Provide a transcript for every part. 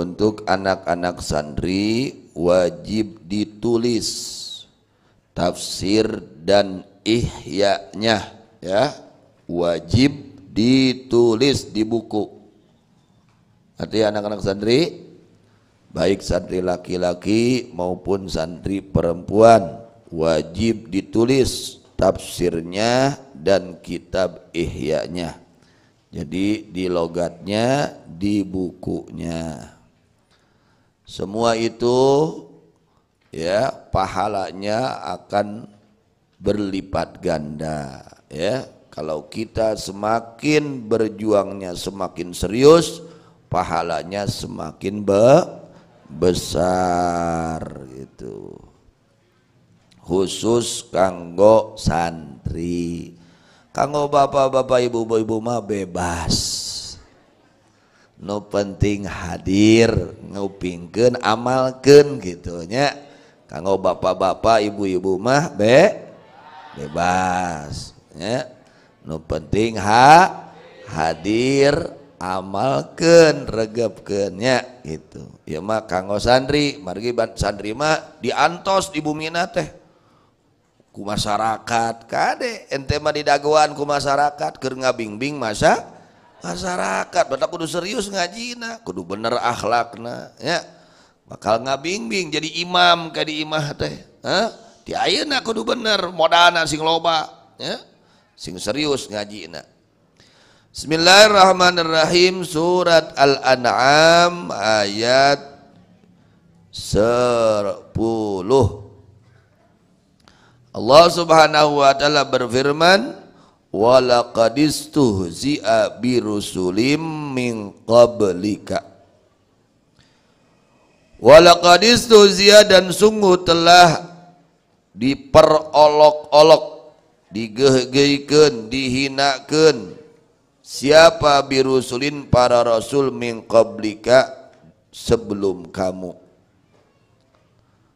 Untuk anak-anak santri wajib ditulis tafsir dan ihya'nya ya wajib ditulis di buku. Artinya anak-anak santri baik santri laki-laki maupun santri perempuan wajib ditulis tafsirnya dan kitab ihya'nya. Jadi di logatnya, di bukunya. Semua itu ya pahalanya akan berlipat ganda ya. Kalau kita semakin berjuangnya semakin serius, pahalanya semakin be besar gitu. Khusus kanggo santri. Kanggo bapak-bapak ibu-ibu mah bebas no penting hadir ngupingkan amalkan gitunya kalau bapak-bapak ibu-ibu mah be bebas ya no penting ha hadir amalkan regepkennya gitu ya mah kanggo santri margi santri mah diantos di bumi teh ku masyarakat kade ente mah didagoan ku masyarakat keur ngabingbing masa masyarakat bata kudu serius ngajina kudu bener akhlakna ya bakal ngabingbing jadi imam kayak di imah teh Hah? di ayeuna kudu bener modana sing loba ya sing serius ngajina Bismillahirrahmanirrahim surat Al-An'am ayat 10 Allah Subhanahu wa taala berfirman walaqadistuhzi'a birusulim min qablika walaqadistuhzi'a dan sungguh telah diperolok-olok digegeikan dihinakan siapa birusulin para rasul min qablika sebelum kamu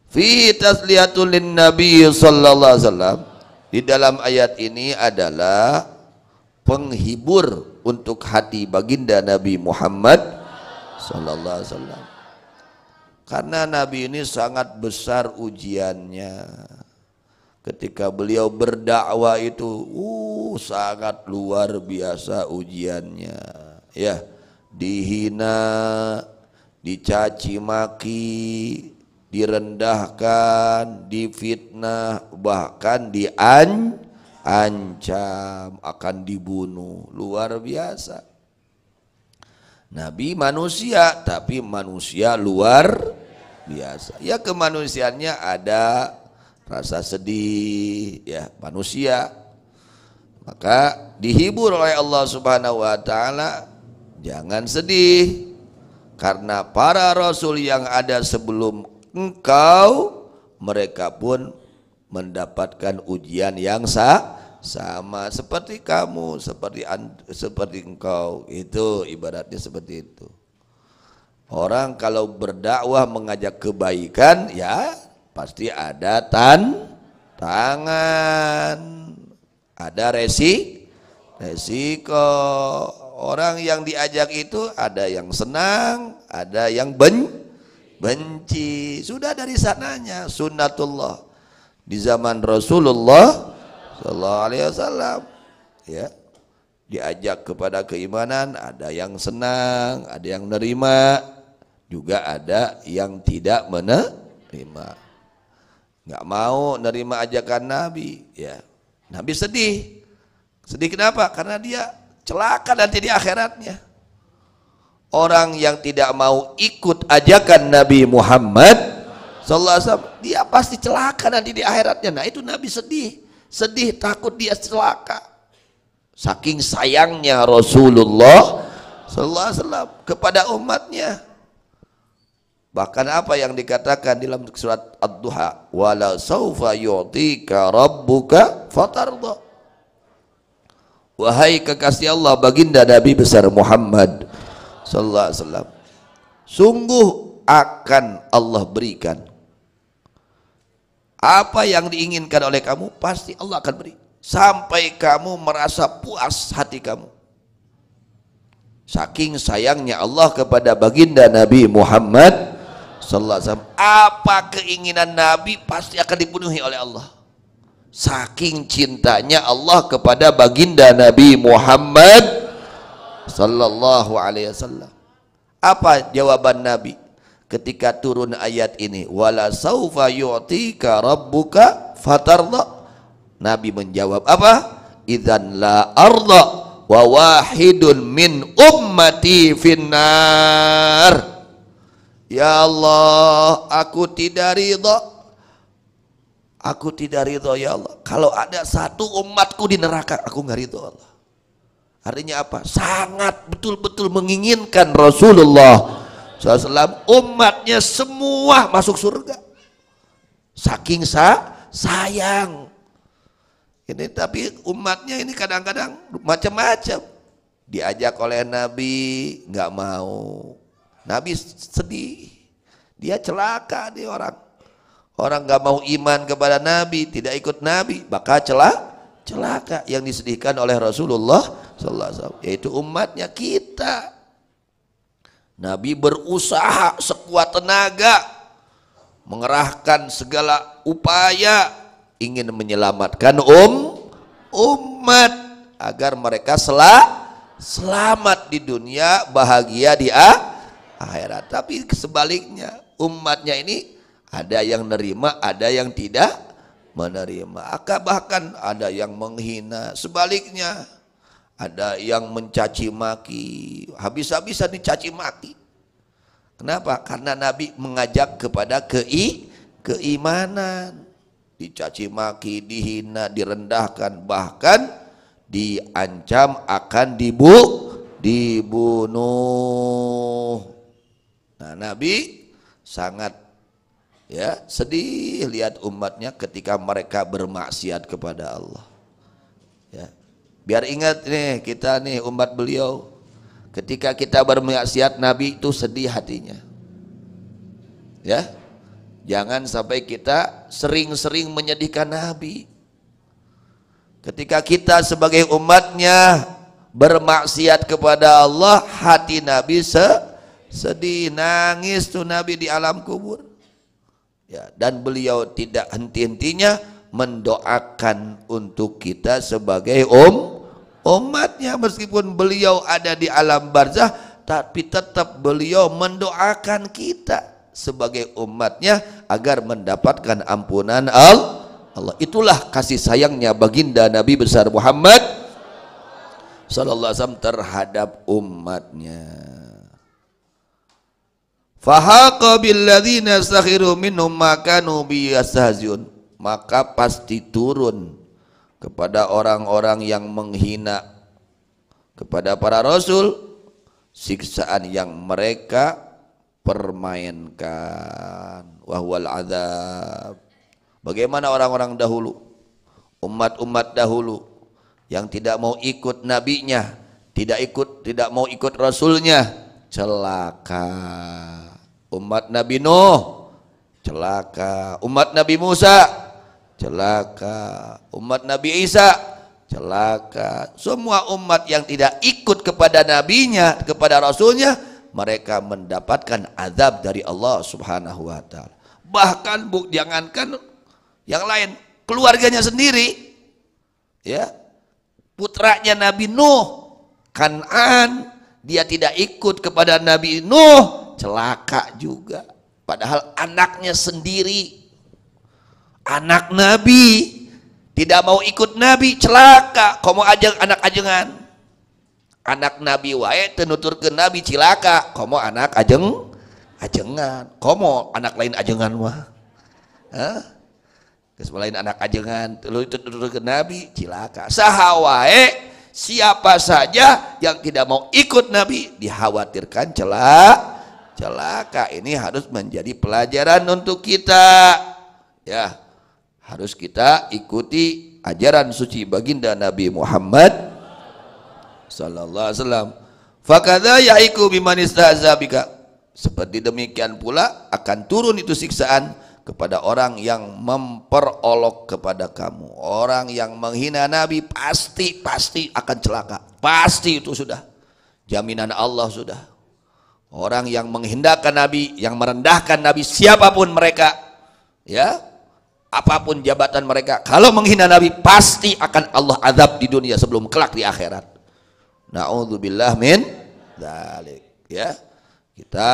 fi tasliyatul nabi sallallahu alaihi wasallam di dalam ayat ini adalah penghibur untuk hati baginda Nabi Muhammad sallallahu alaihi wasallam. Karena Nabi ini sangat besar ujiannya. Ketika beliau berdakwah itu, uh, sangat luar biasa ujiannya. Ya, dihina, dicaci maki, direndahkan, difitnah, bahkan diancam akan dibunuh. Luar biasa. Nabi manusia, tapi manusia luar biasa. Ya kemanusiaannya ada rasa sedih, ya manusia. Maka dihibur oleh Allah Subhanahu wa taala, jangan sedih karena para rasul yang ada sebelum engkau mereka pun mendapatkan ujian yang sah sama seperti kamu seperti seperti engkau itu ibaratnya seperti itu orang kalau berdakwah mengajak kebaikan ya pasti ada tan tangan ada resi resiko orang yang diajak itu ada yang senang ada yang benci benci sudah dari sananya sunnatullah di zaman Rasulullah Sallallahu Alaihi Wasallam ya diajak kepada keimanan ada yang senang ada yang nerima juga ada yang tidak menerima nggak mau nerima ajakan Nabi ya Nabi sedih sedih kenapa karena dia celaka nanti di akhiratnya orang yang tidak mau ikut ajakan Nabi Muhammad sallallahu alaihi wasallam dia pasti celaka nanti di akhiratnya nah itu Nabi sedih sedih takut dia celaka saking sayangnya Rasulullah sallallahu alaihi wasallam kepada umatnya bahkan apa yang dikatakan dalam surat ad-duha wala saufa yu'tika rabbuka fatarda wahai kekasih Allah baginda Nabi besar Muhammad sallallahu alaihi wasallam sungguh akan Allah berikan apa yang diinginkan oleh kamu pasti Allah akan beri sampai kamu merasa puas hati kamu saking sayangnya Allah kepada baginda Nabi Muhammad sallallahu alaihi wasallam apa keinginan Nabi pasti akan dipenuhi oleh Allah saking cintanya Allah kepada baginda Nabi Muhammad sallallahu alaihi wasallam. Apa jawaban Nabi ketika turun ayat ini? Wala saufa yu'tika rabbuka fatarda. Nabi menjawab apa? Idzan la arda wa wahidun min ummati finnar. Ya Allah, aku tidak ridha Aku tidak ridho ya Allah. Kalau ada satu umatku di neraka, aku nggak ridho Allah. Artinya apa? Sangat betul-betul menginginkan Rasulullah SAW umatnya semua masuk surga. Saking sa sayang. Ini tapi umatnya ini kadang-kadang macam-macam. Diajak oleh Nabi nggak mau. Nabi sedih. Dia celaka nih orang. Orang nggak mau iman kepada Nabi, tidak ikut Nabi, bakal celaka. Celaka yang disedihkan oleh Rasulullah sallallahu alaihi yaitu umatnya kita Nabi berusaha sekuat tenaga mengerahkan segala upaya ingin menyelamatkan um umat agar mereka selah selamat di dunia bahagia di akhirat tapi sebaliknya umatnya ini ada yang nerima ada yang tidak menerima bahkan ada yang menghina sebaliknya ada yang mencaci maki, habis-habisan dicaci maki. Kenapa? Karena Nabi mengajak kepada kei keimanan. Dicaci maki, dihina, direndahkan, bahkan diancam akan dibu dibunuh. Nah, Nabi sangat ya sedih lihat umatnya ketika mereka bermaksiat kepada Allah. Biar ingat nih kita nih umat beliau ketika kita bermaksiat Nabi itu sedih hatinya. Ya. Jangan sampai kita sering-sering menyedihkan Nabi. Ketika kita sebagai umatnya bermaksiat kepada Allah, hati Nabi se sedih, nangis tuh Nabi di alam kubur. Ya, dan beliau tidak henti-hentinya mendoakan untuk kita sebagai um umatnya meskipun beliau ada di alam barzah tapi tetap beliau mendoakan kita sebagai umatnya agar mendapatkan ampunan Allah Allah itulah kasih sayangnya baginda Nabi besar Muhammad sallallahu alaihi wasallam terhadap umatnya fahaqa bil sakhiru minhum ma kanu biyastahziun maka pasti turun kepada orang-orang yang menghina kepada para rasul siksaan yang mereka permainkan wahwal azab bagaimana orang-orang dahulu umat-umat dahulu yang tidak mau ikut nabinya tidak ikut tidak mau ikut rasulnya celaka umat nabi nuh celaka umat nabi Musa celaka. Umat Nabi Isa, celaka. Semua umat yang tidak ikut kepada nabinya, kepada rasulnya, mereka mendapatkan azab dari Allah Subhanahu wa taala. Bahkan bu, jangankan yang lain, keluarganya sendiri ya. Putranya Nabi Nuh, Kan'an, dia tidak ikut kepada Nabi Nuh, celaka juga. Padahal anaknya sendiri anak nabi tidak mau ikut nabi celaka kamu ajeng anak ajengan anak nabi wae tenutur ke nabi celaka kamu anak ajeng ajengan kamu anak lain ajengan Wah? Hah? lain anak ajengan lu tenutur ke nabi celaka sahawae siapa saja yang tidak mau ikut nabi dikhawatirkan celak, celaka ini harus menjadi pelajaran untuk kita ya harus kita ikuti ajaran suci baginda Nabi Muhammad sallallahu alaihi wasallam. Fakadha yaiku biman Seperti demikian pula akan turun itu siksaan kepada orang yang memperolok kepada kamu. Orang yang menghina Nabi pasti pasti akan celaka. Pasti itu sudah. Jaminan Allah sudah. Orang yang menghindarkan Nabi, yang merendahkan Nabi siapapun mereka, ya apapun jabatan mereka kalau menghina Nabi pasti akan Allah azab di dunia sebelum kelak di akhirat na'udzubillah min dalik ya kita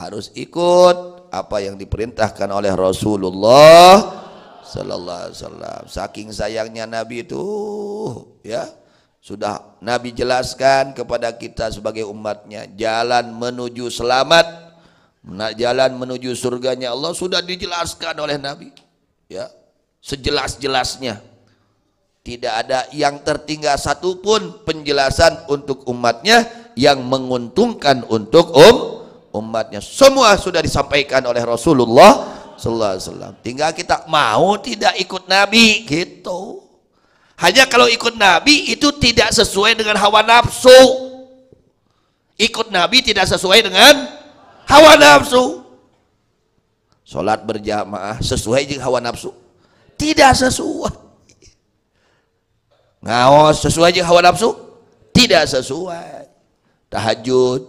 harus ikut apa yang diperintahkan oleh Rasulullah sallallahu alaihi wasallam saking sayangnya Nabi itu ya sudah Nabi jelaskan kepada kita sebagai umatnya jalan menuju selamat jalan menuju surganya Allah sudah dijelaskan oleh Nabi ya sejelas-jelasnya tidak ada yang tertinggal satupun penjelasan untuk umatnya yang menguntungkan untuk um umatnya semua sudah disampaikan oleh Rasulullah sallallahu alaihi wasallam tinggal kita mau tidak ikut nabi gitu hanya kalau ikut nabi itu tidak sesuai dengan hawa nafsu ikut nabi tidak sesuai dengan hawa nafsu Sholat berjamaah sesuai dengan hawa nafsu tidak sesuai ngawas sesuai dengan hawa nafsu tidak sesuai tahajud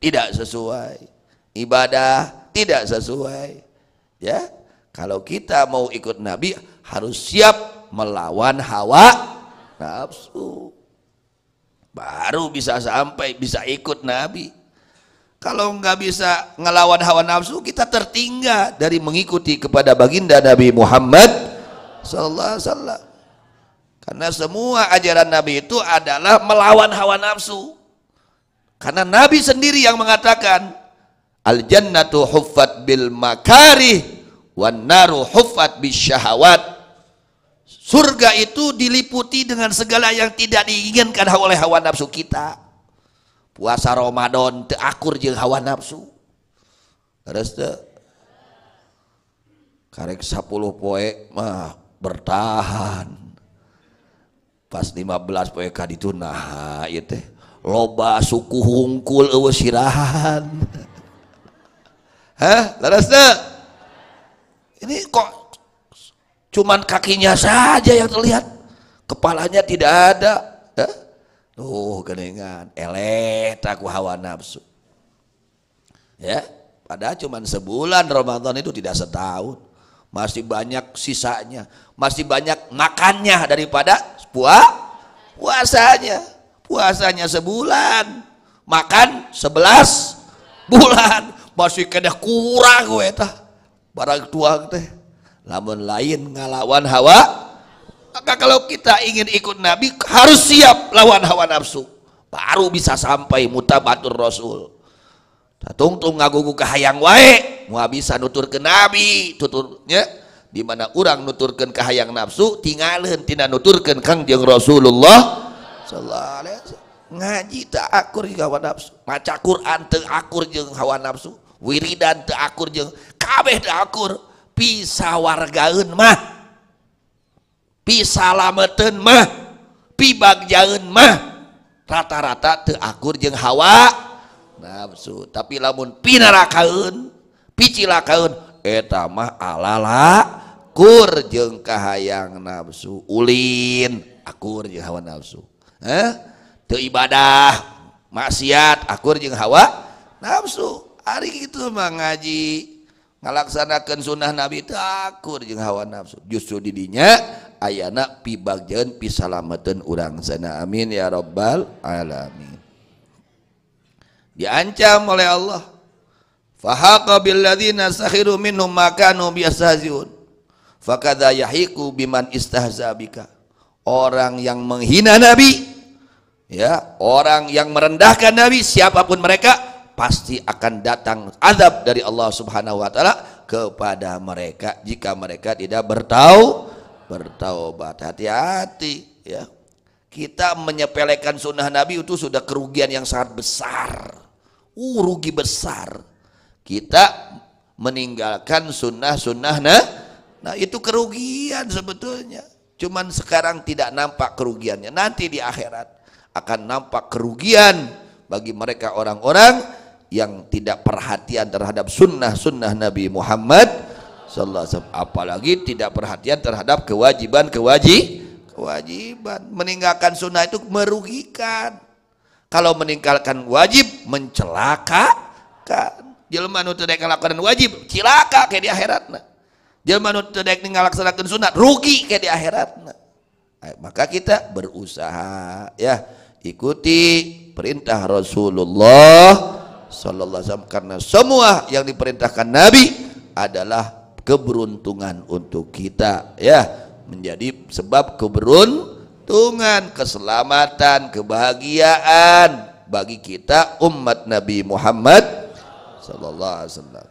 tidak sesuai ibadah tidak sesuai ya kalau kita mau ikut nabi harus siap melawan hawa nafsu baru bisa sampai bisa ikut nabi kalau nggak bisa ngelawan hawa nafsu, kita tertinggal dari mengikuti kepada baginda Nabi Muhammad Sallallahu Alaihi Wasallam. Karena semua ajaran Nabi itu adalah melawan hawa nafsu. Karena Nabi sendiri yang mengatakan, Al jannatu huffat bil makarih wan naru huffat bis syahawat. Surga itu diliputi dengan segala yang tidak diinginkan oleh hawa nafsu kita puasa Ramadan teu akur jeung hawa nafsu terus teu karek 10 poe mah bertahan pas 15 poe ka ditu nah ieu teh loba suku hungkul eueuh sirahan Hah? Leres Ini kok cuman kakinya saja yang terlihat. Kepalanya tidak ada. Hah? Tuh geningan, eleh aku hawa nafsu. Ya, padahal cuman sebulan Ramadan itu tidak setahun. Masih banyak sisanya, masih banyak makannya daripada puas puasanya. Puasanya sebulan, makan sebelas bulan. Masih kena kurang gue tah. Barang tua teh. namun lain ngalawan hawa maka kalau kita ingin ikut Nabi harus siap lawan hawa nafsu. Baru bisa sampai mutabatur Rasul. Tungtung ngagugu ke hayang wae, mau bisa nutur ke Nabi, tuturnya di mana orang nuturkan ke hayang nafsu, tinggalin tina nuturkan kang jeng Rasulullah. Sallallahu ngaji tak akur jeng hawa nafsu, maca Quran tak akur jeng hawa nafsu, wiridan tak akur jeng, kabeh tak akur, pisah wargaun mah salameatan mah piba jangan mah rata-rata theakkur jeng hawa nafsu tapi lamun pinara kaun pi kaunmah alala kur jengka hayang nafsu Ulin akur jewa nafsu ibadah maksiat akur je hawa nafsu hari itumah ngaji melaksanakan sunnah nabi takkur jeng hawa nafsu justru didinya dan ayana pibagjan pisalametan urang sana amin ya rabbal alamin diancam oleh Allah fahaqa bil ladzina sakhiru minhum kanu biasahziun fakadha yahiku biman istahzabika. orang yang menghina nabi ya orang yang merendahkan nabi siapapun mereka pasti akan datang azab dari Allah Subhanahu wa taala kepada mereka jika mereka tidak bertau bertaubat. Hati-hati ya. Kita menyepelekan sunnah Nabi itu sudah kerugian yang sangat besar. Uh, rugi besar. Kita meninggalkan sunnah-sunnah nah, nah itu kerugian sebetulnya. Cuman sekarang tidak nampak kerugiannya. Nanti di akhirat akan nampak kerugian bagi mereka orang-orang yang tidak perhatian terhadap sunnah-sunnah Nabi Muhammad sallallahu apalagi tidak perhatian terhadap kewajiban kewaji kewajiban meninggalkan sunnah itu merugikan kalau meninggalkan wajib mencelakakan jelma nu tidak melakukan wajib cilaka kayak di akhirat jelma nu tidak melaksanakan sunat rugi kayak di akhirat maka kita berusaha ya ikuti perintah Rasulullah sallallahu alaihi wasallam karena semua yang diperintahkan Nabi adalah keberuntungan untuk kita ya menjadi sebab keberuntungan, keselamatan, kebahagiaan bagi kita umat Nabi Muhammad sallallahu alaihi wasallam.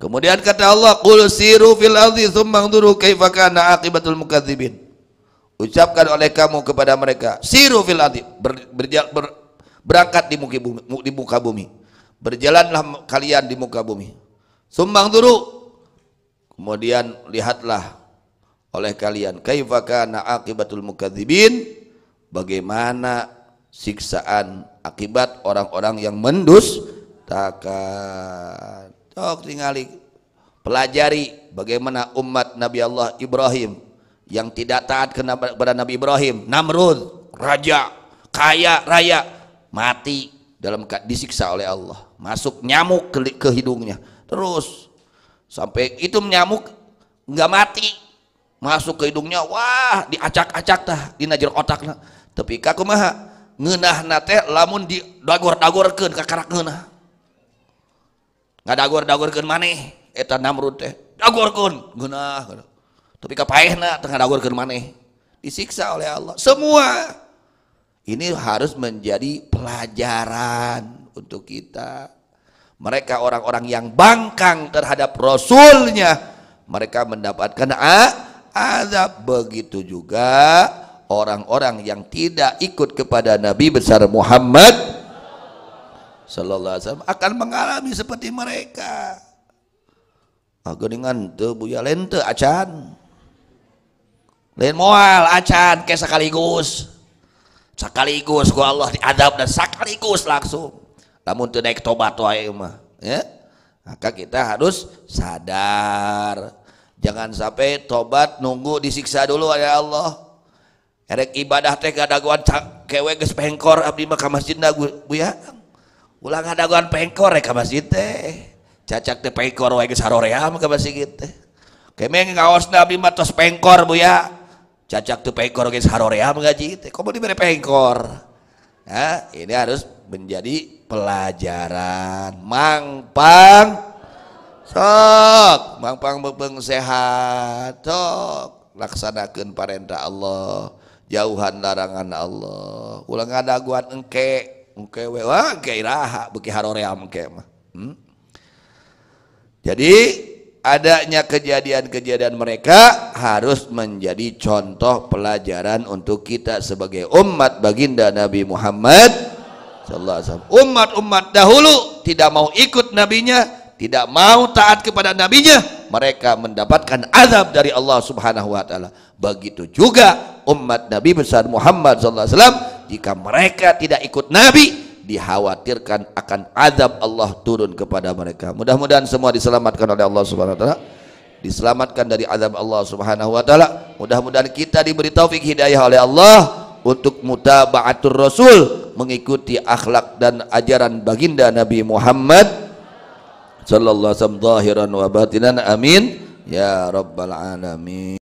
Kemudian kata Allah, "Qul siru fil ardi thumma anzuru kaifa kana aqibatul mukadzibin." Ucapkan oleh kamu kepada mereka, "Siru fil ardi," ber, ber, ber, berangkat di muka bumi, di muka bumi. Berjalanlah kalian di muka bumi. Sumbang dulu Kemudian lihatlah oleh kalian kaifakana akibatul mukadzibin bagaimana siksaan akibat orang-orang yang mendus mendustakan. Tok oh, tingali pelajari bagaimana umat Nabi Allah Ibrahim yang tidak taat kepada Nabi Ibrahim, Namrud, raja, kaya, raya, mati dalam disiksa oleh Allah. Masuk nyamuk ke hidungnya. Terus sampai itu nyamuk nggak mati masuk ke hidungnya wah diacak-acak tah dinajer otak nah. tapi kaku maha ngenah nate lamun di dagor ke kakarak ngenah nggak dagor ke mana? eta namrud teh dagorkan ngenah tapi kapaehna tengah ke mana? disiksa oleh Allah semua ini harus menjadi pelajaran untuk kita mereka orang-orang yang bangkang terhadap rasulnya mereka mendapatkan azab begitu juga orang-orang yang tidak ikut kepada nabi besar Muhammad sallallahu alaihi wasallam akan mengalami seperti mereka dengan teu buya lente acan lain moal acan ke sekaligus sekaligus ku Allah diadab dan sekaligus langsung namun tidak naik tobat wae mah ya maka kita harus sadar jangan sampai tobat nunggu disiksa dulu oleh ya Allah erek ibadah teh kadaguan kewe geus pengkor abdi mah ka masjid Ulang buya ulah kadaguan pengkor rek ya ka masjid teh cacak teh pengkor wae geus sarorea mah ka masjid teh kemeng ngaosna abdi mah tos pengkor buya cacak tuh pengkor guys harorea mengaji teh, kok mau diberi pengkor nah, ini harus menjadi pelajaran mangpang sok mangpang bebeng sehat sok laksanakan perintah Allah jauhan larangan Allah ulang ada guan engke engke we wah engke iraha beki haroream engke mah hmm? jadi adanya kejadian-kejadian mereka harus menjadi contoh pelajaran untuk kita sebagai umat baginda Nabi Muhammad Umat-umat dahulu tidak mau ikut nabinya, tidak mau taat kepada nabinya, mereka mendapatkan azab dari Allah Subhanahu wa taala. Begitu juga umat Nabi besar Muhammad SAW, alaihi wasallam jika mereka tidak ikut nabi dikhawatirkan akan azab Allah turun kepada mereka. Mudah-mudahan semua diselamatkan oleh Allah Subhanahu wa taala. Diselamatkan dari azab Allah Subhanahu wa taala. Mudah-mudahan kita diberi taufik hidayah oleh Allah untuk mutaba'atur Rasul mengikuti akhlak dan ajaran baginda Nabi Muhammad sallallahu alaihi wasallam zahiran wa batinan amin ya rabbal alamin